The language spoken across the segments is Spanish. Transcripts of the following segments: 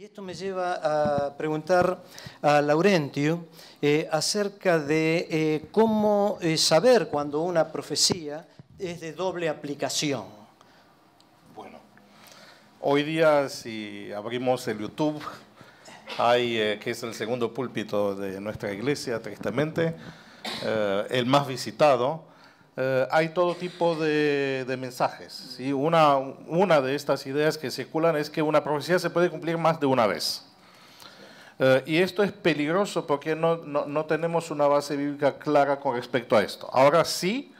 Y esto me lleva a preguntar a Laurentio eh, acerca de eh, cómo eh, saber cuando una profecía es de doble aplicación. Bueno, hoy día si abrimos el YouTube, hay, que es el segundo púlpito de nuestra iglesia, tristemente, el más visitado, eh, hay todo tipo de, mensajes. ¿sí? Una, una de estas ideas que circulan es que una profecía se puede cumplir más de una vez. Eh, y esto es peligroso porque no, tenemos una base bíblica clara con respecto a esto. Ahora sí,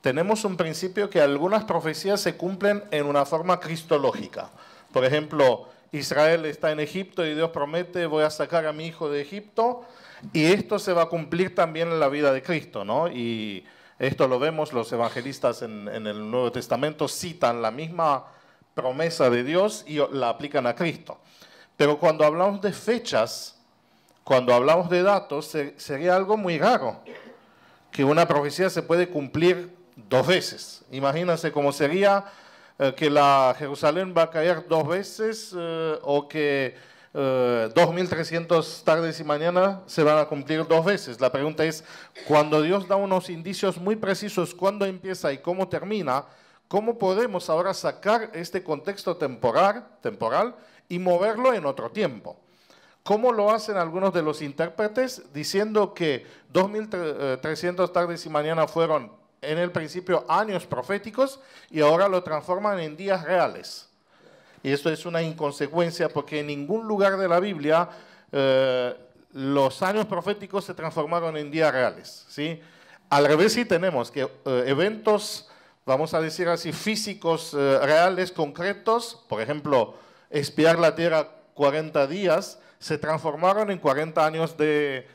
tenemos un principio que algunas profecías se cumplen en una forma cristológica. Por ejemplo, Israel está en Egipto y Dios promete, voy a sacar a mi hijo de Egipto, y esto se va a cumplir también en la vida de Cristo, ¿no? Y esto lo vemos, los evangelistas en, el Nuevo Testamento citan la misma promesa de Dios y la aplican a Cristo. Pero cuando hablamos de fechas, cuando hablamos de datos, sería algo muy raro que una profecía se puede cumplir dos veces. Imagínense cómo sería eh, que la Jerusalén va a caer dos veces eh, o que 2.300 eh, tardes y mañana se van a cumplir dos veces. La pregunta es, cuando Dios da unos indicios muy precisos, cuándo empieza y cómo termina, ¿cómo podemos ahora sacar este contexto temporal, temporal y moverlo en otro tiempo? ¿Cómo lo hacen algunos de los intérpretes? Diciendo que 2.300 tardes y mañana fueron en el principio años proféticos y ahora lo transforman en días reales. Y esto es una inconsecuencia porque en ningún lugar de la Biblia eh, los años proféticos se transformaron en días reales. ¿sí? Al revés sí tenemos que eh, eventos, vamos a decir así, físicos eh, reales, concretos, por ejemplo, espiar la tierra 40 días, se transformaron en 40 años de,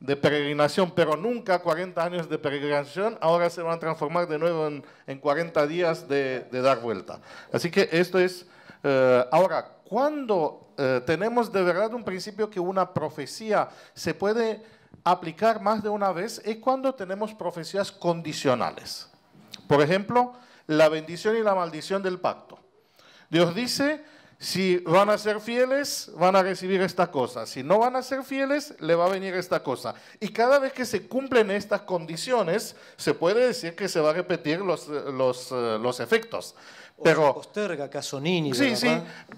de peregrinación, pero nunca 40 años de peregrinación, ahora se van a transformar de nuevo en, en 40 días de, de, dar vuelta. Así que esto es eh, ahora, cuando eh, tenemos de verdad un principio que una profecía se puede aplicar más de una vez, es cuando tenemos profecías condicionales. Por ejemplo, la bendición y la maldición del pacto. Dios dice, si van a ser fieles, van a recibir esta cosa. Si no van a ser fieles, le va a venir esta cosa. Y cada vez que se cumplen estas condiciones, se puede decir que se va a repetir los, los, eh, efectos. Pero, o posterga Sí, sí,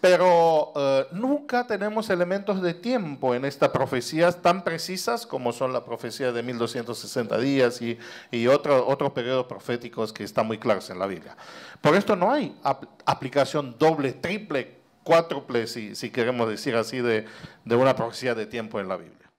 pero eh, nunca tenemos elementos de tiempo en estas profecías tan precisas como son la profecía de 1260 días y, y otros otro periodos proféticos que están muy claros en la Biblia. Por esto no hay aplicación doble, triple, Cuátruple, si, si queremos decir así, de, una profecía de tiempo en la Biblia.